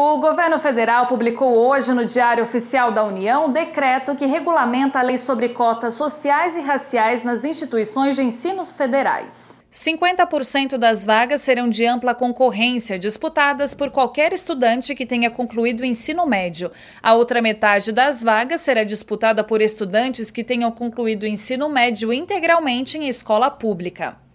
O governo federal publicou hoje no Diário Oficial da União um decreto que regulamenta a lei sobre cotas sociais e raciais nas instituições de ensino federais. 50% das vagas serão de ampla concorrência, disputadas por qualquer estudante que tenha concluído o ensino médio. A outra metade das vagas será disputada por estudantes que tenham concluído o ensino médio integralmente em escola pública.